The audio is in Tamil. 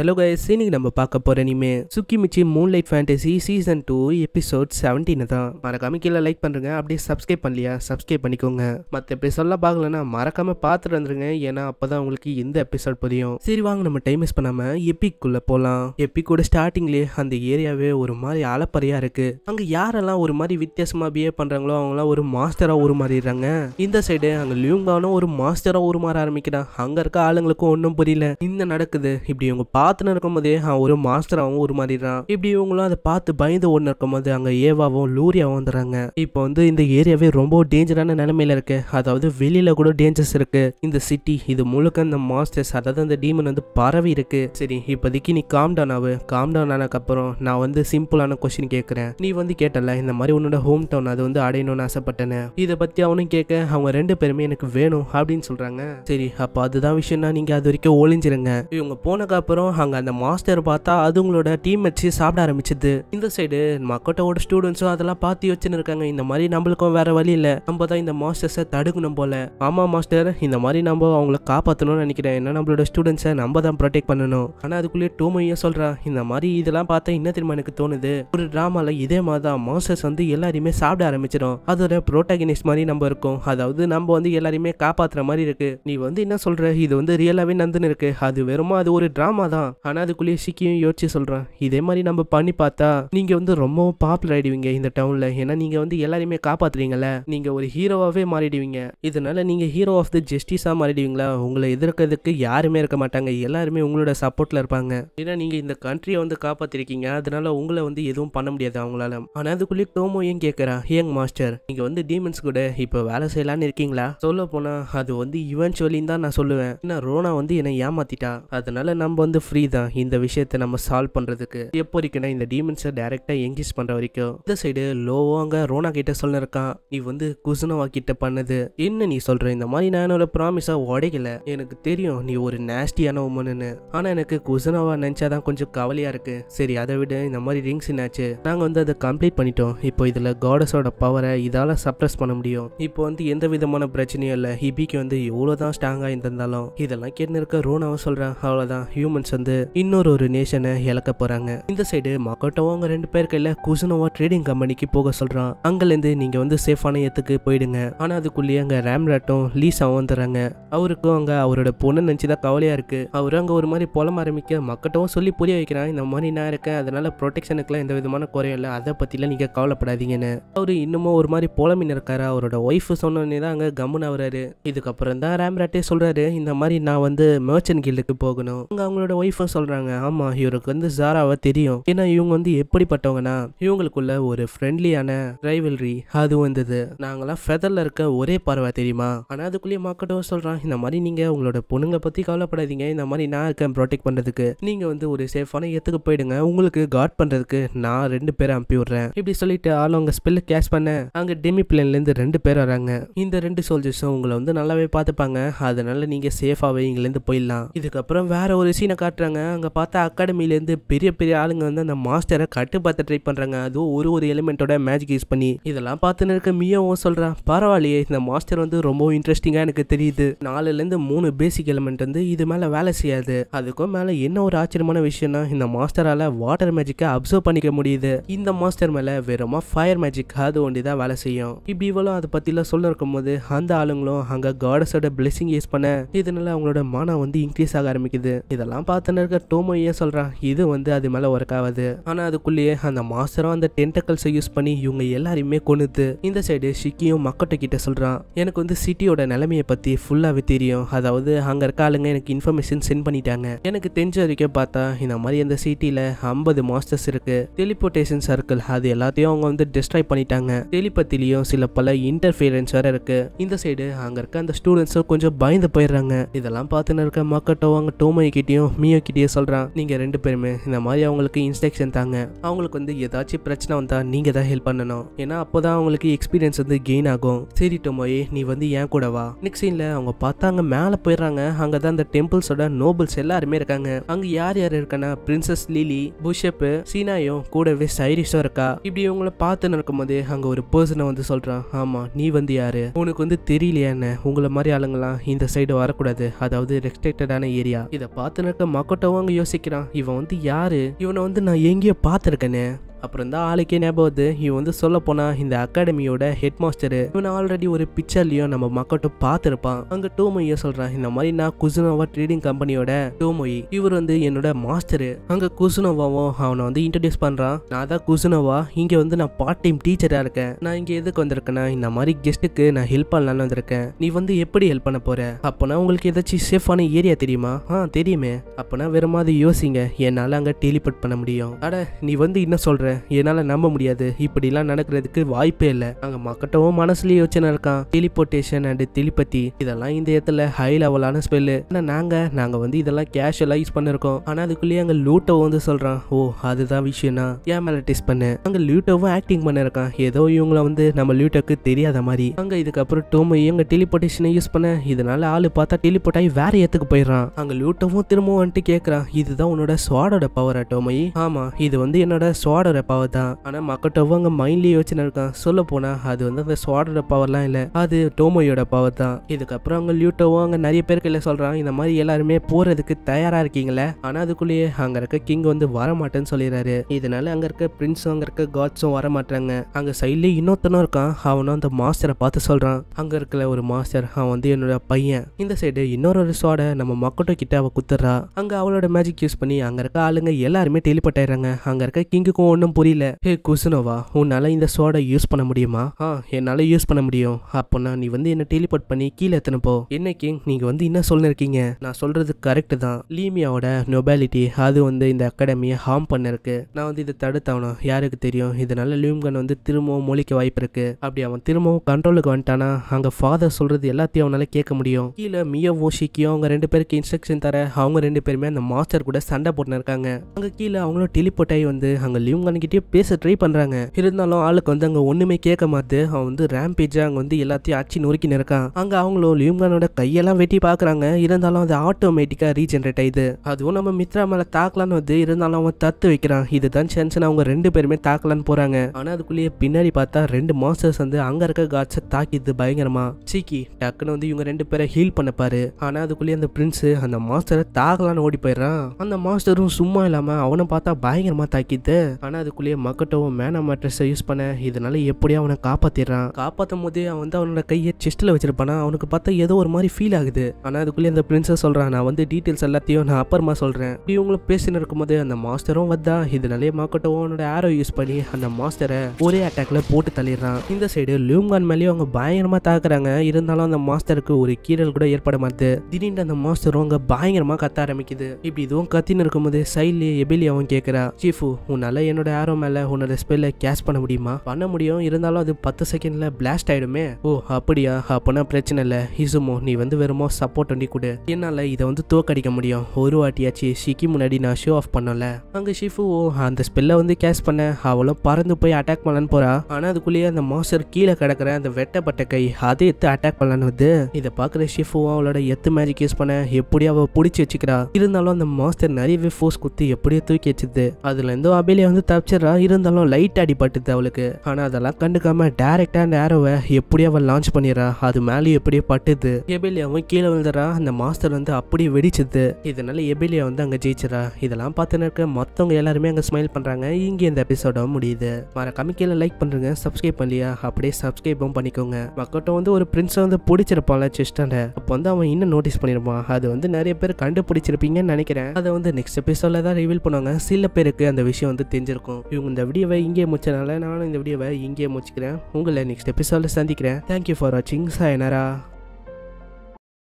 ஹலோ கைஸ் இன்னைக்கு நம்ம பார்க்க போகிற இனிமே Tsukimichi light fantasy season two episode seventeen தான் மறக்காம கீழே லைக் பண்ணுறங்க அப்படியே சப்ஸ்கிரைப் பண்ணலையா சப்ஸ்கிரைப் பண்ணிக்கோங்க மற்ற சொல்ல பார்க்கலன்னா மறக்காம பார்த்துட்டு வந்துருங்க ஏன்னா அப்போ தான் உங்களுக்கு இந்த எபிசோட் புரியும் சரி வாங்க நம்ம டைம் மிஸ் பண்ணாமல் எப்பிக்குள்ளே போகலாம் எப்பிக்கோட ஸ்டார்டிங்லேயே அந்த ஏரியாவே ஒரு மாதிரி அலப்பறையாக இருக்குது அங்கே யாரெல்லாம் ஒரு மாதிரி வித்தியாசமாக பிஹேவ் பண்ணுறாங்களோ அவங்களாம் ஒரு மாஸ்டராக ஒரு மாறிடுறாங்க இந்த சைடு அங்கே லியூங்கானும் ஒரு மாஸ்டராக ஒரு மாற ஆரம்பிக்கிறான் அங்கே இருக்க ஆளுங்களுக்கும் ஒன்றும் புரியல இந்த நடக்குது இப்படி இவங்க பா பார்த்துன்னு இருக்கும்போதே ஒரு மாஸ்டராகவும் ஒரு மாறிடுறான் இப்படி இவங்களும் அதை பார்த்து பயந்து ஒன்று இருக்கும்போது அங்கே ஏவாவும் லூரியாவும் வந்துடுறாங்க இப்போ வந்து இந்த ஏரியாவே ரொம்ப டேஞ்சரான நிலைமையில இருக்கு அதாவது வெளியில கூட டேஞ்சர்ஸ் இருக்கு இந்த சிட்டி இது முழுக்க இந்த மாஸ்டர்ஸ் அதாவது அந்த டீமன் வந்து பரவி இருக்கு சரி இப்போதைக்கு நீ காம் டவுன் ஆகு காம் டவுன் ஆனதுக்கப்புறம் நான் வந்து சிம்பிளான கொஸ்டின் கேட்குறேன் நீ வந்து கேட்டல இந்த மாதிரி உன்னோட ஹோம் டவுன் அது வந்து அடையணும்னு ஆசைப்பட்டேன்னு இதை பற்றி அவனும் கேட்க அவங்க ரெண்டு பேருமே எனக்கு வேணும் அப்படின்னு சொல்கிறாங்க சரி அப்போ அதுதான் விஷயம்னா நீங்கள் அது வரைக்கும் ஒளிஞ்சிருங்க இவங்க போனதுக்கப்புறம் ஆகாங்க அந்த மாஸ்டர் பார்த்தா அதுங்களோட டீம் வச்சு சாப்பிட ஆரம்பிச்சது இந்த சைடு மக்கட்டோட ஸ்டூடெண்ட்ஸும் அதெல்லாம் பார்த்து வச்சுன்னு இருக்காங்க இந்த மாதிரி நம்மளுக்கும் வேற வழி இல்லை நம்ம தான் இந்த மாஸ்டர்ஸை தடுக்கணும் போல ஆமா மாஸ்டர் இந்த மாதிரி நம்ம அவங்கள காப்பாற்றணும்னு நினைக்கிறேன் ஏன்னா நம்மளோட ஸ்டூடெண்ட்ஸை நம்ம தான் ப்ரொடெக்ட் பண்ணணும் ஆனால் அதுக்குள்ளேயே டூ மையா சொல்கிறான் இந்த மாதிரி இதெல்லாம் பார்த்தா என்ன தெரியுமா எனக்கு தோணுது ஒரு ட்ராமாவில் இதே மாதிரி தான் மாஸ்டர்ஸ் வந்து எல்லாரையுமே சாப்பிட ஆரம்பிச்சிடும் அதோட ப்ரோட்டாகினிஸ்ட் மாதிரி நம்ம இருக்கும் அதாவது நம்ம வந்து எல்லாரையுமே காப்பாற்றுற மாதிரி இருக்கு நீ வந்து என்ன சொல்ற இது வந்து ரியலாகவே நடந்துன்னு இருக்கு அது வெறுமா அது ஒரு ட்ராமா தான் தான் ஆனால் அதுக்குள்ளேயே சிக்கியும் யோசிச்சு சொல்கிறான் இதே மாதிரி நம்ம பண்ணி பார்த்தா நீங்கள் வந்து ரொம்பவும் பாப்புலர் ஆகிடுவீங்க இந்த டவுனில் ஏன்னா நீங்கள் வந்து எல்லாரையுமே காப்பாற்றுறீங்கள நீங்கள் ஒரு ஹீரோவாகவே மாறிடுவீங்க இதனால் நீங்கள் ஹீரோ ஆஃப் த ஜஸ்டிஸாக மாறிடுவீங்களா உங்களை எதிர்க்கிறதுக்கு யாருமே இருக்க மாட்டாங்க எல்லாருமே உங்களோட சப்போர்ட்டில் இருப்பாங்க ஏன்னா நீங்கள் இந்த கண்ட்ரியை வந்து காப்பாற்றிருக்கீங்க அதனால உங்களை வந்து எதுவும் பண்ண முடியாது அவங்களால ஆனால் அதுக்குள்ளேயே டோமோ ஏன் கேட்குறா ஏங் மாஸ்டர் நீங்கள் வந்து டீமன்ஸ் கூட இப்போ வேலை செய்யலான்னு இருக்கீங்களா சொல்ல போனால் அது வந்து இவென்ச்சுவலின்னு தான் நான் சொல்லுவேன் ஏன்னா ரோனா வந்து என்னை ஏமாத்திட்டா அதனால நம்ம வந்து ஃப்ரீ தான் இந்த விஷயத்தை நம்ம சால்வ் பண்ணுறதுக்கு எப்போ இருக்கணும் இந்த டீமன்ஸை டேரெக்டாக எங்கேஜ் பண்ணுற வரைக்கும் இந்த சைடு லோவாங்க ரோனா கிட்ட சொல்லிருக்கான் நீ வந்து குசுனவா கிட்ட பண்ணது என்ன நீ சொல்ற இந்த மாதிரி நான் என்னோட ப்ராமிஸா உடைக்கல எனக்கு தெரியும் நீ ஒரு நேஸ்டியான உமனுன்னு ஆனா எனக்கு குசுனவா நினைச்சாதான் கொஞ்சம் கவலையா இருக்கு சரி அதை விட இந்த மாதிரி ரிங்ஸ் என்னாச்சு நாங்க வந்து அதை கம்ப்ளீட் பண்ணிட்டோம் இப்போ இதுல காடஸோட பவரை இதால சப்ரஸ் பண்ண முடியும் இப்போ வந்து எந்த விதமான பிரச்சனையும் இல்ல ஹிபிக்கு வந்து எவ்வளவுதான் ஸ்ட்ராங்கா இருந்திருந்தாலும் இதெல்லாம் கேட்டு இருக்க ரோனாவும் சொல்றேன் அவ்வளவுதான் ஹியூமன்ஸ் இருந்து இன்னொரு ஒரு நேஷனை இழக்க போறாங்க இந்த சைடு மக்கோட்டோவும் அவங்க ரெண்டு பேர் கையில குசுனோவா ட்ரேடிங் கம்பெனிக்கு போக சொல்றான் அங்கிருந்து நீங்க வந்து சேஃபான இடத்துக்கு போயிடுங்க ஆனா அதுக்குள்ளேயே அங்க ரேம்ராட்டும் லீசாவும் வந்துடுறாங்க அவருக்கும் அங்க அவரோட பொண்ணு நினைச்சுதான் கவலையா இருக்கு அவரு அங்க ஒரு மாதிரி புலம் ஆரம்பிக்க மக்கட்டவும் சொல்லி புரிய வைக்கிறான் இந்த மாதிரி நான் இருக்கேன் அதனால ப்ரொடெக்ஷனுக்குலாம் எந்த விதமான குறையும் இல்லை அதை பத்திலாம் நீங்க கவலைப்படாதீங்கன்னு அவரு இன்னமும் ஒரு மாதிரி புலமின் இருக்காரு அவரோட ஒய்ஃப் சொன்னோடனே தான் அங்க கம்முன்னு ஆகுறாரு இதுக்கப்புறம் தான் ரேம்ராட்டே சொல்றாரு இந்த மாதிரி நான் வந்து மேர்ச்சன் கில்டுக்கு போகணும் அங்க அவங்களோட ஒய்ஃப் ஒய்ஃபும் சொல்கிறாங்க ஆமாம் இவருக்கு வந்து ஜாராவை தெரியும் ஏன்னா இவங்க வந்து எப்படிப்பட்டவங்கன்னா இவங்களுக்குள்ள ஒரு ஃப்ரெண்ட்லியான ரைவல்ரி அது வந்தது நாங்களாம் ஃபெதரில் இருக்க ஒரே பறவை தெரியுமா ஆனால் அதுக்குள்ளேயே மாக்கட்டோ சொல்கிறான் இந்த மாதிரி நீங்கள் உங்களோட பொண்ணுங்க பற்றி கவலைப்படாதீங்க இந்த மாதிரி நான் இருக்கேன் ப்ரொடெக்ட் பண்ணுறதுக்கு நீங்கள் வந்து ஒரு சேஃபான இடத்துக்கு போயிடுங்க உங்களுக்கு காட் பண்ணுறதுக்கு நான் ரெண்டு பேரை அனுப்பி விடுறேன் இப்படி சொல்லிட்டு ஆளும் அவங்க ஸ்பெல்லை கேஷ் பண்ண அங்கே டெமி பிளேன்லேருந்து ரெண்டு பேர் வராங்க இந்த ரெண்டு சோல்ஜர்ஸும் உங்களை வந்து நல்லாவே பார்த்துப்பாங்க அதனால நீங்கள் சேஃபாகவே இங்கேருந்து போயிடலாம் இதுக்கப்புறம் வேற ஒரு சீனை காட்டு திட்டுறாங்க அங்கே பார்த்தா அகாடமிலேருந்து பெரிய பெரிய ஆளுங்க வந்து அந்த மாஸ்டரை கட்டு பார்த்து ட்ரை பண்ணுறாங்க அதுவும் ஒரு ஒரு எலிமெண்ட்டோட மேஜிக் யூஸ் பண்ணி இதெல்லாம் பார்த்துன்னு இருக்க மியாவும் சொல்கிறேன் பரவாயில்லையே இந்த மாஸ்டர் வந்து ரொம்ப இன்ட்ரெஸ்டிங்காக எனக்கு தெரியுது நாலுலேருந்து மூணு பேசிக் எலிமெண்ட் வந்து இது மேலே வேலை செய்யாது அதுக்கும் மேலே என்ன ஒரு ஆச்சரியமான விஷயம்னா இந்த மாஸ்டரால் வாட்டர் மேஜிக்கை அப்சர்வ் பண்ணிக்க முடியுது இந்த மாஸ்டர் மேலே வெறுமா ஃபயர் மேஜிக் அது ஒண்டி தான் வேலை செய்யும் இப்படி இவளும் அதை பற்றிலாம் சொல்ல இருக்கும்போது அந்த ஆளுங்களும் அங்கே காடஸோட பிளெஸிங் யூஸ் பண்ண இதனால அவங்களோட மானம் வந்து இன்க்ரீஸ் ஆக ஆரம்பிக்குது இதெல்லாம் பார்த்து பக்கத்தில் இருக்க டோமோயே சொல்கிறான் இது வந்து அது மேலே ஒர்க் ஆகாது ஆனால் அதுக்குள்ளேயே அந்த மாஸ்டரும் அந்த டென்டக்கல்ஸை யூஸ் பண்ணி இவங்க எல்லாரையுமே கொண்டு இந்த சைடு ஷிக்கியும் மக்கட்ட கிட்ட சொல்கிறான் எனக்கு வந்து சிட்டியோட நிலைமையை பற்றி ஃபுல்லாகவே தெரியும் அதாவது அங்கே இருக்க ஆளுங்க எனக்கு இன்ஃபர்மேஷன் சென்ட் பண்ணிட்டாங்க எனக்கு தெரிஞ்ச வரைக்கும் பார்த்தா இந்த மாதிரி அந்த சிட்டியில் ஐம்பது மாஸ்டர்ஸ் இருக்குது டெலிபோர்டேஷன் சர்க்கிள் அது எல்லாத்தையும் அவங்க வந்து டிஸ்ட்ராய் பண்ணிட்டாங்க டெலிபத்திலையும் சில பல இன்டர்ஃபியரன்ஸ் வேறு இருக்குது இந்த சைடு அங்கே இருக்க அந்த ஸ்டூடெண்ட்ஸும் கொஞ்சம் பயந்து போயிடுறாங்க இதெல்லாம் பார்த்துன்னு இருக்க மக்கட்டோ அவங்க கிட்டையும் மியோ கிட்டேயே சொல்கிறான் நீங்கள் ரெண்டு பேருமே இந்த மாதிரி அவங்களுக்கு இன்ஸ்ட்ரக்ஷன் தாங்க அவங்களுக்கு வந்து ஏதாச்சும் பிரச்சனை வந்தால் நீங்கள் தான் ஹெல்ப் பண்ணணும் ஏன்னா அப்போ தான் அவங்களுக்கு எக்ஸ்பீரியன்ஸ் வந்து கெயின் ஆகும் சரி டொமோயே நீ வந்து ஏன் கூட வா நெக்ஸ்ட் சீனில் அவங்க பார்த்தாங்க மேலே போயிடுறாங்க அங்கே தான் அந்த டெம்பிள்ஸோட நோபல்ஸ் எல்லாருமே இருக்காங்க அங்கே யார் யார் இருக்கானா பிரின்சஸ் லீலி புஷப்பு சீனாயும் கூடவே சைரிஷும் இருக்கா இப்படி இவங்களை நடக்கும் போது அங்கே ஒரு பர்சனை வந்து சொல்கிறான் ஆமாம் நீ வந்து யாரு உனக்கு வந்து தெரியலையான்னு உங்களை மாதிரி ஆளுங்களாம் இந்த சைடு வரக்கூடாது அதாவது ரெஸ்ட்ரிக்டடான ஏரியா இதை பார்த்து நிற்க கொட்டவும் அங்கே யோசிக்கிறான் இவன் வந்து யாரு இவனை வந்து நான் எங்கேயோ பார்த்துருக்கேனே அப்புறம் இந்த ஆளுக்கே ஞாபகம் வந்து இவன் வந்து சொல்ல போனா இந்த அகாடமியோட ஹெட் மாஸ்டர் இவன் ஆல்ரெடி ஒரு பிக்சர்லயும் நம்ம மக்கட்டும் பார்த்துருப்பான் அங்கே மொய்ய சொல்கிறான் இந்த மாதிரி நான் குசுனோவா ட்ரேடிங் கம்பெனியோட டூ மொய் இவர் வந்து என்னோட மாஸ்டர் அங்கே குசுனோவாவும் அவனை வந்து இன்ட்ரடியூஸ் பண்ணுறான் நான் தான் குசுனோவா இங்கே வந்து நான் பார்ட் டைம் டீச்சராக இருக்கேன் நான் இங்கே எதுக்கு வந்திருக்கேன்னா இந்த மாதிரி கெஸ்ட்டுக்கு நான் ஹெல்ப் பண்ணலாம்னு வந்திருக்கேன் நீ வந்து எப்படி ஹெல்ப் பண்ண போற அப்பனா உங்களுக்கு ஏதாச்சும் சேஃபான ஏரியா தெரியுமா ஆ தெரியுமே அப்பனா வெறும் மாதிரி யோசிங்க என்னால் அங்கே டெலிபோர்ட் பண்ண முடியும் அட நீ வந்து என்ன சொல்கிற சொல்கிறேன் என்னால் நம்ப முடியாது இப்படிலாம் நடக்கிறதுக்கு வாய்ப்பே இல்லை அங்கே மக்கட்டவும் மனசுல யோசனை இருக்கான் டெலிபோர்டேஷன் அண்ட் தெளிப்பத்தி இதெல்லாம் இந்த இடத்துல ஹை லெவலான ஸ்பெல்லு ஆனால் நாங்கள் நாங்கள் வந்து இதெல்லாம் கேஷுவலாக யூஸ் பண்ணிருக்கோம் ஆனால் அதுக்குள்ளேயே அங்கே லூட்டோ வந்து சொல்கிறான் ஓ அதுதான் விஷயம்னா ஏன் மேலே டெஸ்ட் பண்ணு அங்கே லூட்டோவும் ஆக்டிங் பண்ணிருக்கான் ஏதோ இவங்களை வந்து நம்ம லூட்டோக்கு தெரியாத மாதிரி அங்கே இதுக்கப்புறம் டோமோ இவங்க டெலிபோர்டேஷனை யூஸ் பண்ண இதனால ஆள் பார்த்தா டெலிபோர்ட் ஆகி வேற இடத்துக்கு போயிடுறான் அங்கே லூட்டோவும் திரும்பவும் வந்துட்டு கேட்குறான் இதுதான் உன்னோட ஸ்வாடோட பவர் டோமோயி ஆமாம் இது வந்து என்னோட ஸ்வாடோட ஸ்வாட்டோட பவர் தான் ஆனால் மக்கட்டோவும் அங்கே மைண்ட்லயே யோசனை இருக்கான் சொல்ல போனால் அது வந்து அந்த ஸ்வாட்டோட பவர்லாம் இல்லை அது டோமோயோட பவர் தான் இதுக்கப்புறம் அங்கே லியூட்டோவும் அங்கே நிறைய பேர் கையில் சொல்கிறான் இந்த மாதிரி எல்லாருமே போகிறதுக்கு தயாராக இருக்கீங்களே ஆனால் அதுக்குள்ளேயே அங்கே இருக்க கிங் வந்து வரமாட்டேன்னு சொல்லிடுறாரு இதனால அங்கே இருக்க பிரின்ஸும் அங்கே இருக்க காட்ஸும் வரமாட்டாங்க அங்கே சைட்ல இன்னொருத்தனும் இருக்கான் அவனும் அந்த மாஸ்டரை பார்த்து சொல்கிறான் அங்கே இருக்கிற ஒரு மாஸ்டர் அவன் வந்து என்னோட பையன் இந்த சைடு இன்னொரு ஒரு நம்ம மக்கட்டோ கிட்ட அவள் குத்துறா அங்கே அவளோட மேஜிக் யூஸ் பண்ணி அங்கே இருக்க ஆளுங்க எல்லாருமே டெலிபட் ஆயிடுறாங்க அங்கே இருக்க கிங்குக்கும் ஒன்றும் ஒன்றும் புரியல ஹே குசுனோவா உன்னால இந்த சோடை யூஸ் பண்ண முடியுமா ஆ என்னால் யூஸ் பண்ண முடியும் அப்போனா நீ வந்து என்ன டெலிபோர்ட் பண்ணி கீழே எத்தனை போ என்ன கிங் நீங்க வந்து என்ன சொல்லிருக்கீங்க நான் சொல்றது கரெக்ட் தான் லீமியாவோட நொபாலிட்டி அது வந்து இந்த அகாடமியை ஹார்ம் பண்ணிருக்கு நான் வந்து இதை தடுத்தவனும் யாருக்கு தெரியும் இதனால லியூம்கன் வந்து திரும்பவும் மொழிக்க வாய்ப்பு இருக்கு அப்படி அவன் திரும்பவும் கண்ட்ரோலுக்கு வந்துட்டானா அங்க ஃபாதர் சொல்றது எல்லாத்தையும் அவனால கேட்க முடியும் கீழே மிய ஓஷிக்கியும் அவங்க ரெண்டு பேருக்கு இன்ஸ்ட்ரக்ஷன் தர அவங்க ரெண்டு பேருமே அந்த மாஸ்டர் கூட சண்டை போட்டுன்னு இருக்காங்க அங்க கீழே அவங்களும் டெலிபோர்ட் ஆகி வந்து அங்க லியூம்கன் அவன்கிட்டயே பேச ட்ரை பண்ணுறாங்க இருந்தாலும் ஆளுக்கு வந்து அங்கே ஒன்றுமே கேட்க மாட்டு அவன் வந்து ரேம்பேஜாக அங்கே வந்து எல்லாத்தையும் அச்சு நொறுக்கி நிற்கான் அங்கே அவங்களும் லியூம்கானோட கையெல்லாம் வெட்டி பார்க்குறாங்க இருந்தாலும் அது ஆட்டோமேட்டிக்காக ரீஜென்ரேட் ஆயிடுது அதுவும் நம்ம மித்ரா மேலே தாக்கலான்னு வந்து இருந்தாலும் அவன் தத்து வைக்கிறான் இதுதான் சான்ஸ் அவங்க ரெண்டு பேருமே தாக்கலான்னு போகிறாங்க ஆனால் அதுக்குள்ளேயே பின்னாடி பார்த்தா ரெண்டு மாஸ்டர்ஸ் வந்து அங்கே இருக்க காட்ஸை தாக்கிது பயங்கரமா சீக்கி டக்குன்னு வந்து இவங்க ரெண்டு பேரை ஹீல் பண்ணப்பாரு ஆனால் அதுக்குள்ளேயே அந்த பிரின்ஸ் அந்த மாஸ்டரை தாக்கலான்னு ஓடி போயிடுறான் அந்த மாஸ்டரும் சும்மா இல்லாமல் அவனை பார்த்தா பயங்கரமா தாக்கிது ஆனால் அது அதுக்குள்ளேயே மக்கட்டவும் மேனா மேட்ரஸை யூஸ் பண்ண இதனால எப்படியோ அவனை காப்பாத்திடுறான் காப்பாற்றும் போதே அவன் வந்து அவனோட கையை செஸ்ட்டில் வச்சிருப்பானா அவனுக்கு பார்த்தா ஏதோ ஒரு மாதிரி ஃபீல் ஆகுது ஆனால் அதுக்குள்ளே அந்த பிரின்சஸ் சொல்கிறான் நான் வந்து டீட்டெயில்ஸ் எல்லாத்தையும் நான் அப்புறமா சொல்கிறேன் இவங்களும் பேசினு இருக்கும்போது அந்த மாஸ்டரும் வந்தா இதனாலே மக்கட்டவும் அவனோட ஆரோ யூஸ் பண்ணி அந்த மாஸ்டரை ஒரே அட்டாக்ல போட்டு தள்ளிடுறான் இந்த சைடு லியூங்கான் மேலேயும் அவங்க பயங்கரமாக தாக்குறாங்க இருந்தாலும் அந்த மாஸ்டருக்கு ஒரு கீழல் கூட ஏற்பட மாட்டுது திடீர்னு அந்த மாஸ்டரும் அங்கே பயங்கரமாக கத்த ஆரம்பிக்குது இப்படி இதுவும் கத்தின்னு இருக்கும்போது சைட்லேயே எபிலி அவன் கேட்குறான் சீஃபு உன்னால என்னோட என்னோட ஆரோ மேலே உன்னோட ஸ்பெல்ல கேஷ் பண்ண முடியுமா பண்ண முடியும் இருந்தாலும் அது பத்து செகண்டில் பிளாஸ்ட் ஆகிடுமே ஓ அப்படியா அப்போனா பிரச்சனை இல்லை ஹிசுமோ நீ வந்து வெறுமோ சப்போர்ட் பண்ணி கொடு என்னால இதை வந்து தோக்கடிக்க முடியும் ஒரு வாட்டியாச்சு ஷிக்கி முன்னாடி நான் ஷோ ஆஃப் பண்ணல அங்கே ஓ அந்த ஸ்பெல்ல வந்து கேஷ் பண்ண அவளும் பறந்து போய் அட்டாக் பண்ணலான்னு போறா ஆனால் அதுக்குள்ளேயே அந்த மாஸ்டர் கீழே கிடக்குற அந்த வெட்டப்பட்ட கை அதை எடுத்து அட்டாக் பண்ணலான்னு வந்து இதை பாக்குற ஷிஃபு அவளோட எத்து மேஜிக் யூஸ் பண்ண எப்படியோ அவள் பிடிச்சி வச்சுக்கிறா இருந்தாலும் அந்த மாஸ்டர் நிறையவே ஃபோர்ஸ் குத்தி எப்படியோ தூக்கி வச்சுது அதுலேருந்தும் அபிலியா வந்து கேப்சரா இருந்தாலும் லைட் அடிபட்டுது அவளுக்கு ஆனா அதெல்லாம் கண்டுக்காம டைரக்டா அந்த ஏரோவை எப்படியே அவள் லான்ச் பண்ணிடுறா அது மேலே எப்படியோ பட்டுது எபிலியாவும் கீழே விழுந்துறா அந்த மாஸ்டர் வந்து அப்படியே வெடிச்சது இதனால எபிலியா வந்து அங்க ஜெயிச்சிடா இதெல்லாம் பார்த்துன்னு இருக்க மொத்தவங்க எல்லாருமே அங்க ஸ்மைல் பண்றாங்க இங்க இந்த எபிசோட முடியுது வர கமிக்கையில லைக் பண்றீங்க சப்ஸ்கிரைப் பண்ணலையா அப்படியே சப்ஸ்கிரைபும் பண்ணிக்கோங்க மக்கட்டும் வந்து ஒரு பிரின்ஸை வந்து பிடிச்சிருப்பான்ல செஸ்டாண்ட அப்போ வந்து அவன் இன்னும் நோட்டீஸ் பண்ணிருப்பான் அது வந்து நிறைய பேர் கண்டுபிடிச்சிருப்பீங்கன்னு நினைக்கிறேன் அதை வந்து நெக்ஸ்ட் எபிசோட்ல தான் ரிவீல் பண்ணுவாங்க சில பேருக்கு அந்த விஷயம் வந்து தெரிஞ்சிருக்கும் இருக்கும் இவங்க இந்த வீடியோவை இங்கே முடிச்சனால நானும் இந்த வீடியோவை இங்கே முடிச்சுக்கிறேன் உங்களை நெக்ஸ்ட் எபிசோட சந்திக்கிறேன் தேங்க்யூ ஃபார் வாட்சிங் சாயனரா